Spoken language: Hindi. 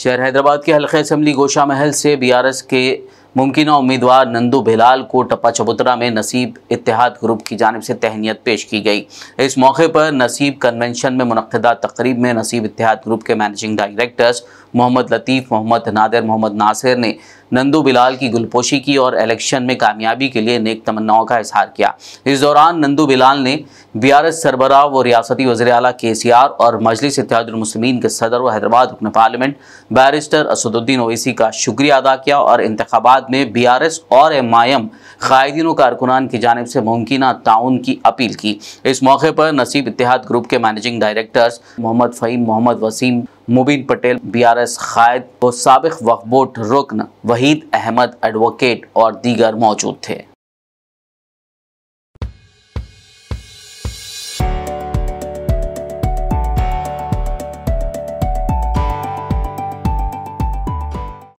शहर हैदराबाद के हल्के असम्बली गोशा महल से बीआरएस के मुमकिन उम्मीदवार नंदू बिलाल को टप्पा चबूतरा में नसीब इतिहाद ग्रुप की जानब से तहनीत पेश की गई इस मौके पर नसीब कन्वेंशन में मनदा तकरीब में नसीब इतिहाद ग्रुप के मैनेजिंग डायरेक्टर्स मोहम्मद लतीफ़ मोहम्मद नादिर मोहम्मद नासिर ने नंदू बिलाल की गुलपोशी की और इलेक्शन में कामयाबी के लिए नेक तमन्नाओं का इजहार किया इस दौरान नंदू बिलाल ने बी आर एस सरबराह व रियासती वजर अला के सी आर और मजलिस इतिहादमसलिमिन के सदर व हैदराबाद रुकन पार्लियामेंट बैरिस्टर असदुद्दीन ओवैसी का शुक्रिया अदा किया और इंतबात में बी आर एस और एम आई एम कायदीनों कारकुनान की जानब से मुमकिन ताउन की अपील की इस मौके पर नसीब इतिहाद ग्रुप के managing directors Mohammad Faheem Mohammad Waseem Mubeen Patel B R S खायद व सबक वक्फ बोर्ड रुकन वहीद अहमद एडवोकेट और दीगर मौजूद थे